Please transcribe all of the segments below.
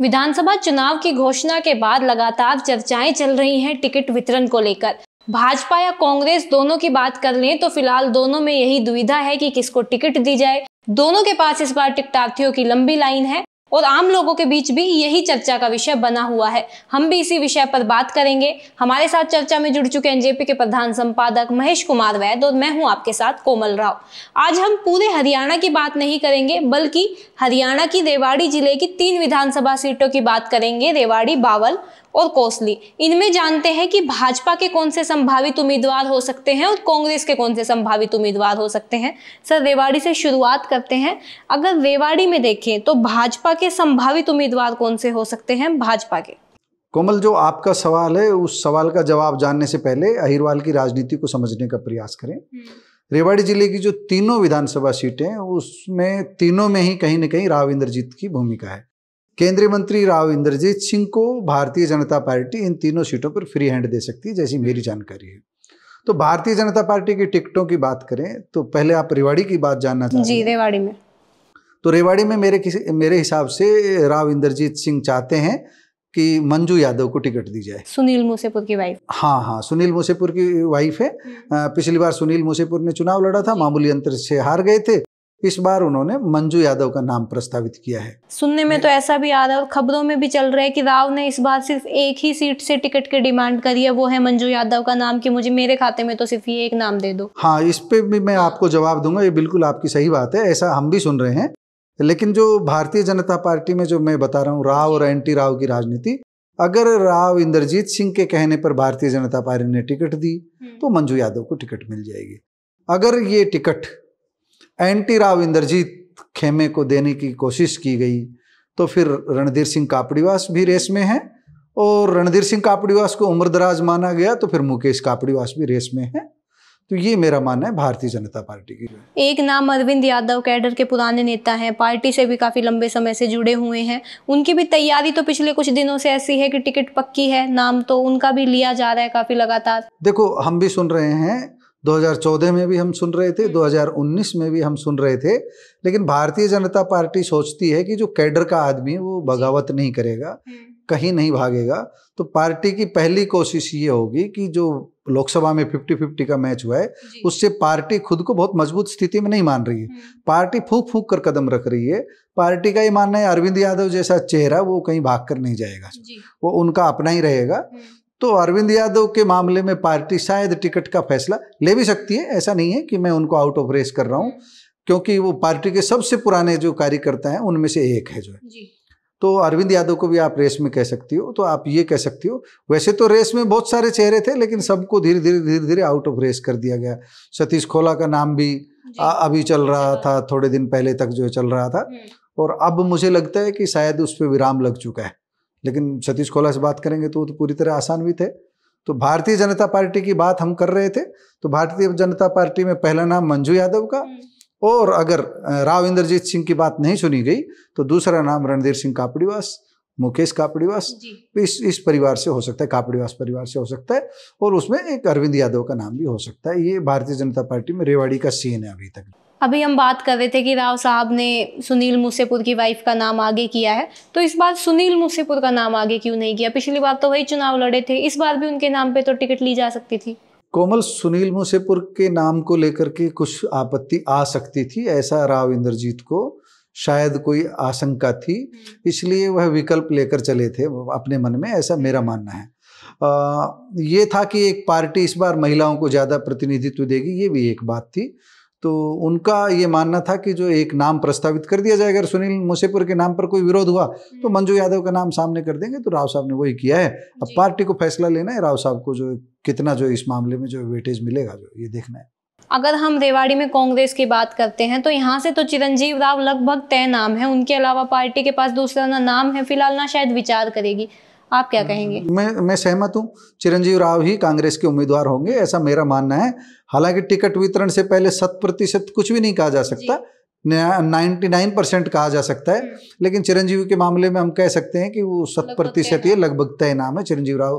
विधानसभा चुनाव की घोषणा के बाद लगातार चर्चाएं चल रही हैं टिकट वितरण को लेकर भाजपा या कांग्रेस दोनों की बात कर लें तो फिलहाल दोनों में यही दुविधा है कि किसको टिकट दी जाए दोनों के पास इस बार टिकटार्थियों की लंबी लाइन है और आम लोगों के बीच भी यही चर्चा का विषय बना हुआ है हम भी इसी विषय पर बात करेंगे हमारे साथ चर्चा में जुड़ चुके एनजेपी के प्रधान संपादक महेश कुमार वैद और मैं हूं आपके साथ कोमल राव आज हम पूरे हरियाणा की बात नहीं करेंगे बल्कि हरियाणा की रेवाड़ी जिले की तीन विधानसभा सीटों की बात करेंगे रेवाड़ी बावल और कोसली इनमें जानते हैं कि भाजपा के कौन से संभावित उम्मीदवार हो सकते हैं और कांग्रेस के कौन से संभावित उम्मीदवार हो सकते हैं सर रेवाड़ी से शुरुआत करते हैं अगर रेवाड़ी में देखें तो भाजपा के संभावित उम्मीदवार कौन से हो सकते हैं भाजपा के कोमल जो आपका सवाल है उस सवाल का जवाब जानने से पहले अहिरवाल की राजनीति को समझने का प्रयास करें हम्म। रेवाड़ी जिले की जो तीनों विधानसभा सीटें उसमें तीनों में ही कहीं ना कहीं राव इंद्रजीत की भूमिका है केंद्रीय मंत्री राव इंद्रजीत सिंह को भारतीय जनता पार्टी इन तीनों सीटों पर फ्री हैंड दे सकती है जैसी मेरी जानकारी है तो भारतीय जनता पार्टी की टिकटों की बात करें तो पहले आप रेवाड़ी की बात जानना चाहते जी रेवाड़ी में तो रेवाड़ी में मेरे किसी मेरे हिसाब से राव इंद्रजीत सिंह चाहते हैं कि मंजू यादव को टिकट दी जाए सुनील मुसेपुर की वाइफ हाँ हाँ सुनील मुसेपुर की वाइफ है हम्म। पिछली बार सुनील मुसेपुर ने चुनाव लड़ा था मामूली अंतर से हार गए थे इस बार उन्होंने मंजू यादव का नाम प्रस्तावित किया है सुनने में तो ऐसा भी आ रहा है खबरों में भी चल रहा है कि राव ने इस बार सिर्फ एक ही सीट से टिकट की डिमांड करी है वो है मंजू यादव का नाम कि मुझे मेरे खाते में तो सिर्फ ये एक नाम दे दो हाँ इस पे भी मैं आपको जवाब दूंगा ये बिल्कुल आपकी सही बात है ऐसा हम भी सुन रहे हैं लेकिन जो भारतीय जनता पार्टी में जो मैं बता रहा हूँ राव और एंटी राव की राजनीति अगर राव इंद्रजीत सिंह के कहने पर भारतीय जनता पार्टी ने टिकट दी हम्म। तो मंजू यादव को टिकट मिल जाएगी अगर ये टिकट एंटी राव इंद्रजीत खेमे को देने की कोशिश की गई तो फिर रणधीर सिंह कापड़ीवास भी रेस में हैं और रणधीर सिंह कापड़ीवास को उम्रदराज माना गया तो फिर मुकेश कापड़ीवास भी रेस में हैं तो ये मेरा मानना है भारतीय जनता पार्टी की एक नाम अरविंद यादव कैडर के पुराने नेता हैं पार्टी से भी काफ़ी लंबे समय से जुड़े हुए हैं उनकी भी तैयारी तो पिछले कुछ दिनों से ऐसी है कि टिकट पक्की है नाम तो उनका भी लिया जा रहा है काफ़ी लगातार देखो हम भी सुन रहे हैं 2014 में भी हम सुन रहे थे 2019 हम्म। में भी हम सुन रहे थे लेकिन भारतीय जनता पार्टी सोचती है कि जो कैडर का आदमी वो बगावत नहीं करेगा हम्म। कहीं नहीं भागेगा तो पार्टी की पहली कोशिश ये होगी कि जो लोकसभा में फिफ्टी फिफ्टी का मैच हुआ है उससे पार्टी खुद को बहुत मजबूत स्थिति में नहीं मान रही है हम्म। पार्टी फूक फूक कर कदम रख रही है पार्टी का ये मानना है अरविंद यादव जैसा चेहरा वो कहीं भाग कर नहीं जाएगा वो उनका अपना ही रहेगा तो अरविंद यादव के मामले में पार्टी शायद टिकट का फैसला ले भी सकती है ऐसा नहीं है कि मैं उनको आउट ऑफ रेस कर रहा हूँ क्योंकि वो पार्टी के सबसे पुराने जो कार्यकर्ता हैं उनमें से एक है जो है तो अरविंद यादव को भी आप रेस में कह सकती हो तो आप ये कह सकती हो वैसे तो रेस में बहुत सारे चेहरे थे लेकिन सबको धीरे धीरे धीरे धीरे आउट ऑफ रेस कर दिया गया सतीश खोला का नाम भी आ, अभी चल रहा था थोड़े दिन पहले तक जो चल रहा था हम्म। और अब मुझे लगता है कि शायद उस पर विराम लग चुका है लेकिन सतीश कोला से बात करेंगे तो वो तो पूरी तरह आसान भी थे तो भारतीय जनता पार्टी की बात हम कर रहे थे तो भारतीय जनता पार्टी में पहला नाम मंजू यादव का हम्म। और अगर राव इंद्रजीत सिंह की बात नहीं सुनी गई तो दूसरा नाम रणधीर सिंह कापड़ीवास मुकेश कापड़ीवास तो इस इस परिवार से हो सकता है कापड़ीवास परिवार से हो सकता है और उसमें एक अरविंद यादव का नाम भी हो सकता है ये भारतीय जनता पार्टी में रेवाड़ी का सीन है अभी तक अभी हम बात कर रहे थे कि राव साहब ने सुनील मुसेपुर की वाइफ का नाम आगे किया है तो इस बार सुनील मुसेपुर का नाम आगे क्यों नहीं किया पिछली बार तो वही चुनाव लड़े थे इस बार भी उनके नाम पे तो टिकट ली जा सकती थी कोमल सुनील मूसेपुर के नाम को लेकर के कुछ आपत्ति आ सकती थी ऐसा राव इंद्रजीत को शायद कोई आशंका थी इसलिए वह विकल्प लेकर चले थे अपने मन में ऐसा मेरा मानना है आ, ये था कि एक पार्टी इस बार महिलाओं को ज़्यादा प्रतिनिधित्व देगी ये भी एक बात थी तो उनका ये मानना था कि जो एक नाम प्रस्तावित कर दिया जाएगा अगर सुनील मुसेपुर के नाम पर कोई विरोध हुआ तो हम्म। मंजू यादव का नाम सामने कर देंगे तो राव साहब ने वही किया है अब पार्टी को फैसला लेना है राव साहब को जो कितना जो इस मामले में जो वेटेज मिलेगा जो ये देखना है अगर हम रेवाड़ी में कांग्रेस की बात करते हैं तो यहाँ से तो चिरंजीव राव लगभग तय नाम है उनके अलावा पार्टी के पास दूसरा ना नाम है फिलहाल ना शायद विचार करेगी आप क्या कहेंगे मैं मैं सहमत हूँ चिरंजीव राव ही कांग्रेस के उम्मीदवार होंगे ऐसा मेरा मानना है हालांकि टिकट वितरण से पहले शत प्रतिशत कुछ भी नहीं कहा जा सकता नाइन्टी नाइन परसेंट कहा जा सकता है हम्म। लेकिन चिरंजीवी के मामले में हम कह सकते हैं कि वो शत प्रतिशत ये लगभग तय नाम है चिरंजीव राव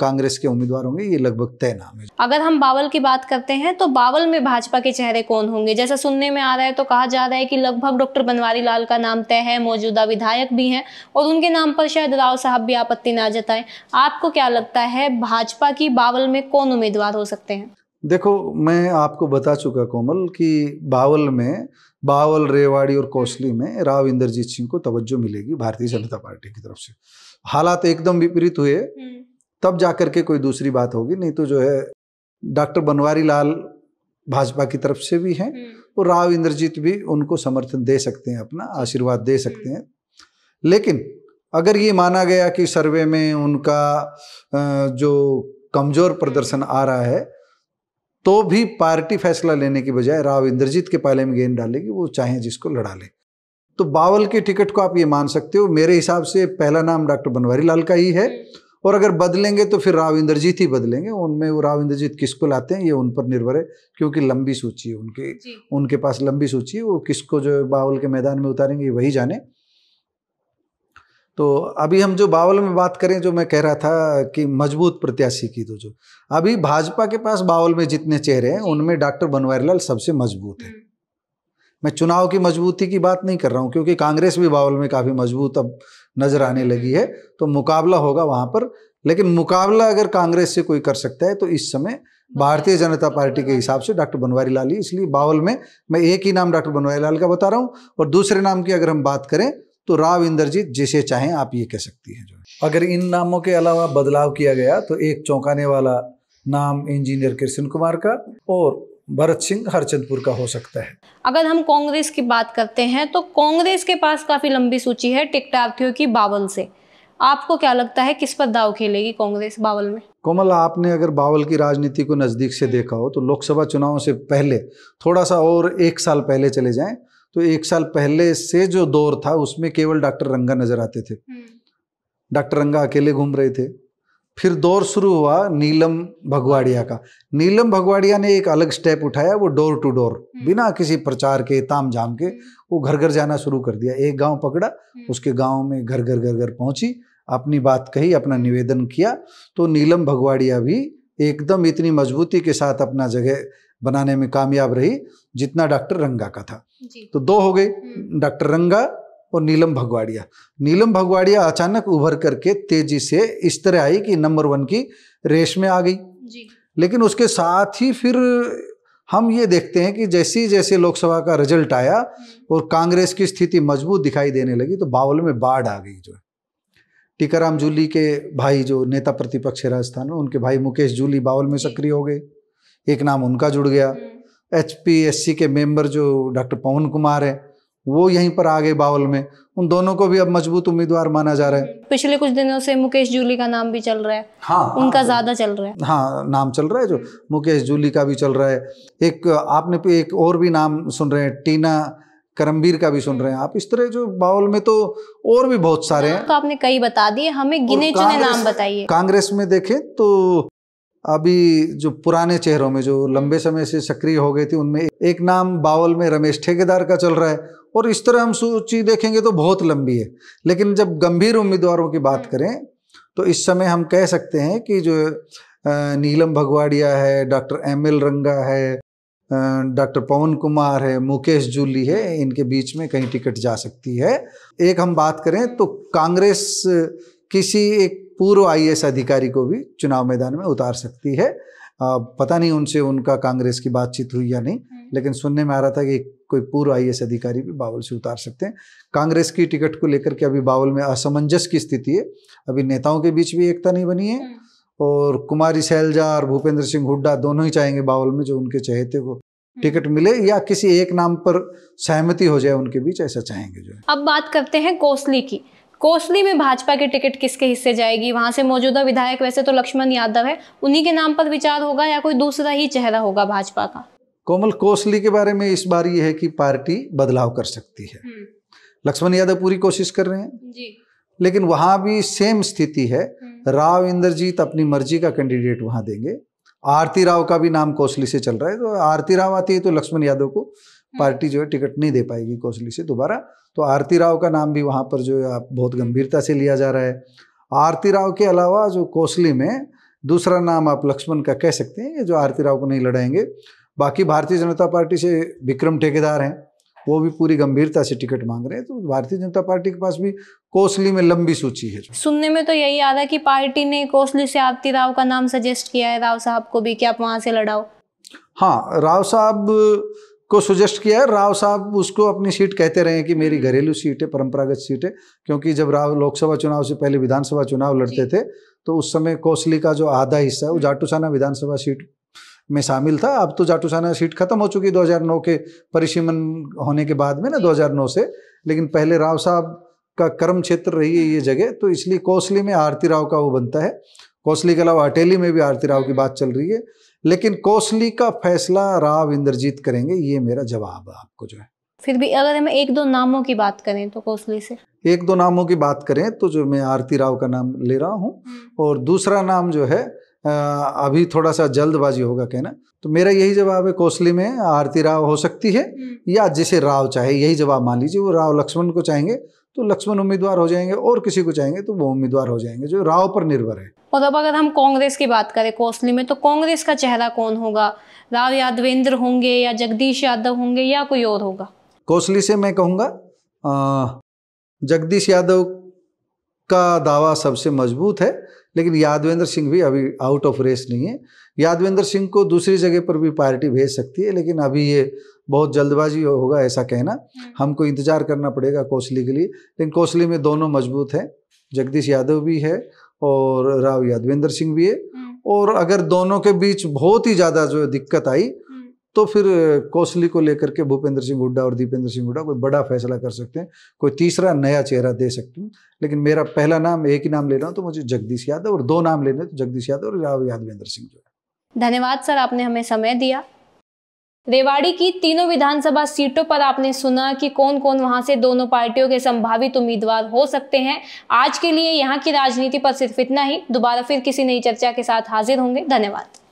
कांग्रेस के उम्मीदवार होंगे ये लगभग तय नाम है अगर हम बावल की बात करते हैं तो बावल में भाजपा के चेहरे कौन होंगे जैसा सुनने में आ रहा है तो कहा जा रहा है कि लगभग डॉक्टर बनवारी लाल का नाम तय है मौजूदा विधायक भी हैं और उनके नाम पर शायद राव साहब भी आपत्ति ना जताएं आपको क्या लगता है भाजपा की बावल में कौन उम्मीदवार हो सकते हैं देखो मैं आपको बता चुका कोमल कि बावल में बावल रेवाड़ी और कोसली में राव इंद्रजीत सिंह को तवज्जो मिलेगी भारतीय जनता पार्टी की तरफ से हालात एकदम विपरीत हुए हम्म। तब जाकर के कोई दूसरी बात होगी नहीं तो जो है डॉक्टर बनवारी लाल भाजपा की तरफ से भी हैं हम्म। और राव इंद्रजीत भी उनको समर्थन दे सकते हैं अपना आशीर्वाद दे हम्म। सकते हैं लेकिन अगर ये माना गया कि सर्वे में उनका जो कमज़ोर प्रदर्शन आ रहा है तो भी पार्टी फैसला लेने के बजाय राव इंद्रजीत के पाले में गेंद डालेगी वो चाहे जिसको लड़ा ले तो बावल के टिकट को आप ये मान सकते हो मेरे हिसाब से पहला नाम डॉक्टर बनवारी लाल का ही है और अगर बदलेंगे तो फिर राव इंद्रजीत ही बदलेंगे उनमें वो राव इंद्रजीत किसको लाते हैं ये उन पर निर्भर है क्योंकि लंबी सूची है उनके उनके पास लंबी सूची है वो किसको जो बावल के मैदान में उतारेंगे वही जाने तो अभी हम जो बावल में बात करें जो मैं कह रहा था कि मजबूत प्रत्याशी की तो जो अभी भाजपा के पास बावल में जितने चेहरे हैं उनमें डॉक्टर बनवारी लाल सबसे मजबूत है हम्म। मैं चुनाव की मजबूती की बात नहीं कर रहा हूँ क्योंकि कांग्रेस भी बावल में काफ़ी मजबूत अब नज़र आने हम्म। लगी है तो मुकाबला होगा वहां पर लेकिन मुकाबला अगर कांग्रेस से कोई कर सकता है तो इस समय भारतीय तो जनता पार्टी के हिसाब से डॉक्टर बनवारी लाल ही इसलिए बावल में मैं एक ही नाम डॉक्टर बनवारी लाल का बता रहा हूँ और दूसरे नाम की अगर हम बात करें तो राव इंद्रजीत जिसे चाहें आप ये कह सकती हैं जो अगर इन नामों के अलावा बदलाव किया गया तो एक चौंकाने वाला नाम इंजीनियर कृष्ण कुमार का और भरत सिंह हरचंदपुर का हो सकता है अगर हम कांग्रेस की बात करते हैं तो कांग्रेस के पास काफ़ी लंबी सूची है टिकटार्थियों की बावल से आपको क्या लगता है किस पर दाव खेलेगी कांग्रेस बावल में कोमल आपने अगर बावल की राजनीति को नज़दीक से देखा हो तो लोकसभा चुनाव से पहले थोड़ा सा और एक साल पहले चले जाएं तो एक साल पहले से जो दौर था उसमें केवल डॉक्टर रंगा नजर आते थे हम्म। डॉक्टर रंगा अकेले घूम रहे थे फिर दौर शुरू हुआ नीलम भगवाड़िया का नीलम भगवाड़िया ने एक अलग स्टेप उठाया वो डोर टू डोर हम्म। बिना किसी प्रचार के ताम झाम के हम्म। वो घर घर जाना शुरू कर दिया एक गांव पकड़ा उसके गांव में घर घर घर घर पहुंची अपनी बात कही अपना निवेदन किया तो नीलम भगवाड़िया भी एकदम इतनी मजबूती के साथ अपना जगह बनाने में कामयाब रही जितना डॉक्टर रंगा का था तो दो हो गए हम्म। डॉक्टर रंगा और नीलम भगवाड़िया नीलम भगवाड़िया अचानक उभर करके तेजी से इस तरह आई कि नंबर वन की रेस में आ गई लेकिन उसके साथ ही फिर हम ये देखते हैं कि जैसे जैसे लोकसभा का रिजल्ट आया हम्म। और कांग्रेस की स्थिति मजबूत दिखाई देने लगी तो बावल में बाढ़ आ गई जो है टीकाराम जूली के भाई जो नेता प्रतिपक्ष राजस्थान में उनके भाई मुकेश जूली बावल में सक्रिय हो गए एक नाम उनका जुड़ गया हम्म। एच के मेंबर जो डॉक्टर पवन कुमार है वो यहीं पर आ गए बावल में उन दोनों को भी अब मजबूत उम्मीदवार माना जा रहा है पिछले कुछ दिनों से मुकेश जूली का नाम भी चल रहा है हाँ उनका हाँ, ज्यादा चल रहा है हाँ नाम चल रहा है जो मुकेश जूली का भी चल रहा है एक आपने एक और भी नाम सुन रहे हैं टीना करमबीर का भी सुन रहे हैं आप इस तरह जो बाउल में तो और भी बहुत सारे हाँ, हैं तो आपने कई बता दिए हमें गिने चुने नाम बताइए कांग्रेस में देखें तो अभी जो पुराने चेहरों में जो लंबे समय से सक्रिय हो गई थी उनमें एक नाम बावल में रमेश ठेकेदार का चल रहा है और इस तरह हम सूची देखेंगे तो बहुत लंबी है लेकिन जब गंभीर उम्मीदवारों की बात करें तो इस समय हम कह सकते हैं कि जो नीलम भगवाड़िया है डॉक्टर एम एल रंगा है डॉक्टर पवन कुमार है मुकेश जूली है इनके बीच में कहीं टिकट जा सकती है एक हम बात करें तो कांग्रेस किसी एक पूर्व आई अधिकारी को भी चुनाव मैदान में उतार सकती है पता नहीं उनसे उनका कांग्रेस की बातचीत हुई या नहीं हम्म। लेकिन सुनने में आ रहा था कि कोई पूर्व आई अधिकारी भी बावल से उतार सकते हैं कांग्रेस की टिकट को लेकर के अभी बावल में असमंजस की स्थिति है अभी नेताओं के बीच भी एकता नहीं बनी है हम्म। और कुमारी शैलजा और भूपेंद्र सिंह हुड्डा दोनों ही चाहेंगे बावल में जो उनके चहेते को हम्म। टिकट मिले या किसी एक नाम पर सहमति हो जाए उनके बीच ऐसा चाहेंगे जो अब बात करते हैं कोसली की कोसली में भाजपा की टिकट किसके हिस्से जाएगी वहां से मौजूदा विधायक वैसे तो लक्ष्मण यादव है उन्हीं के नाम पर विचार होगा या कोई दूसरा ही चेहरा होगा भाजपा का कोमल कोसली के बारे में इस बार ये है कि पार्टी बदलाव कर सकती है हम्म। लक्ष्मण यादव पूरी कोशिश कर रहे हैं जी लेकिन वहां भी सेम स्थिति है हम्म। राव इंद्रजीत अपनी मर्जी का कैंडिडेट वहां देंगे आरती राव का भी नाम कोसली से चल रहा है तो आरती राव आती है तो लक्ष्मण यादव को हम्म। पार्टी जो है टिकट नहीं दे पाएगी कोसली से दोबारा तो आरती राव का नाम भी वहाँ पर जो है आप बहुत गंभीरता से लिया जा रहा है आरती राव के अलावा जो कोसली में दूसरा नाम आप लक्ष्मण का कह सकते हैं जो आरती राव को नहीं लड़ाएंगे बाकी भारतीय जनता पार्टी से विक्रम ठेकेदार हैं वो भी पूरी गंभीरता से टिकट मांग रहे हैं तो भारतीय जनता पार्टी के पास भी कोसली में लंबी सूची है सुनने में तो यही याद है कि पार्टी ने कोसली से आरती राव का नाम सजेस्ट किया है राव साहब को भी कि आप वहाँ से लड़ाओ हाँ राव साहब को सुजेस्ट किया है राव साहब उसको अपनी सीट कहते रहे कि मेरी घरेलू सीट है परंपरागत सीट है क्योंकि जब राव लोकसभा चुनाव से पहले विधानसभा चुनाव लड़ते थे तो उस समय कोसली का जो आधा हिस्सा है वो हम्म। जाटूसाना विधानसभा सीट में शामिल था अब तो जाटूसाना सीट खत्म हो चुकी है दो के परिसीमन होने के बाद में ना दो से लेकिन पहले राव साहब का कर्म क्षेत्र रही है ये जगह तो इसलिए कोसली में आरती राव का वो बनता है कोसली के अलावा अटेली में भी आरती राव की बात चल रही है लेकिन कोसली का फैसला राव इंद्रजीत करेंगे ये मेरा जवाब आपको जो है फिर भी अगर हम एक दो नामों की बात करें तो कोसली से एक दो नामों की बात करें तो जो मैं आरती राव का नाम ले रहा हूँ हम्म। और दूसरा नाम जो है अभी थोड़ा सा जल्दबाजी होगा कहना तो मेरा यही जवाब है कोसली में आरती राव हो सकती है हम्म। या जिसे राव चाहे यही जवाब मान लीजिए वो राव लक्ष्मण को चाहेंगे तो लक्ष्मण उम्मीदवार हो जाएंगे और किसी को चाहेंगे तो वो उम्मीदवार हो जाएंगे जो राव पर निर्भर है और अब अगर हम कांग्रेस की बात करें कोसली में तो कांग्रेस का चेहरा कौन होगा राव यादवेंद्र होंगे या जगदीश यादव होंगे या कोई और होगा कोसली से मैं कहूँगा जगदीश यादव का दावा सबसे मजबूत है लेकिन यादवेंद्र सिंह भी अभी आउट ऑफ रेस नहीं है यादवेंद्र सिंह को दूसरी जगह पर भी पार्टी भेज सकती है लेकिन अभी ये बहुत जल्दबाजी होगा ऐसा कहना हम्म। हमको इंतजार करना पड़ेगा कोसली के लिए लेकिन कोसली में दोनों मजबूत हैं जगदीश यादव भी है और राव यादवेंद्र सिंह भी है हम्म। और अगर दोनों के बीच बहुत ही ज़्यादा जो दिक्कत आई हम्म। तो फिर कोसली को लेकर के भूपेंद्र सिंह हुड्डा और दीपेंद्र सिंह हुड्डा कोई बड़ा फैसला कर सकते हैं कोई तीसरा नया चेहरा दे सकते हैं लेकिन मेरा पहला नाम एक ही नाम ले रहा हूँ तो मुझे जगदीश यादव और दो नाम लेने तो जगदीश यादव और राव यादवेंद्र सिंह जो है धन्यवाद सर आपने हमें समय दिया रेवाड़ी की तीनों विधानसभा सीटों पर आपने सुना कि कौन कौन वहां से दोनों पार्टियों के संभावित उम्मीदवार हो सकते हैं आज के लिए यहाँ की राजनीति पर सिर्फ इतना ही दोबारा फिर किसी नई चर्चा के साथ हाजिर होंगे धन्यवाद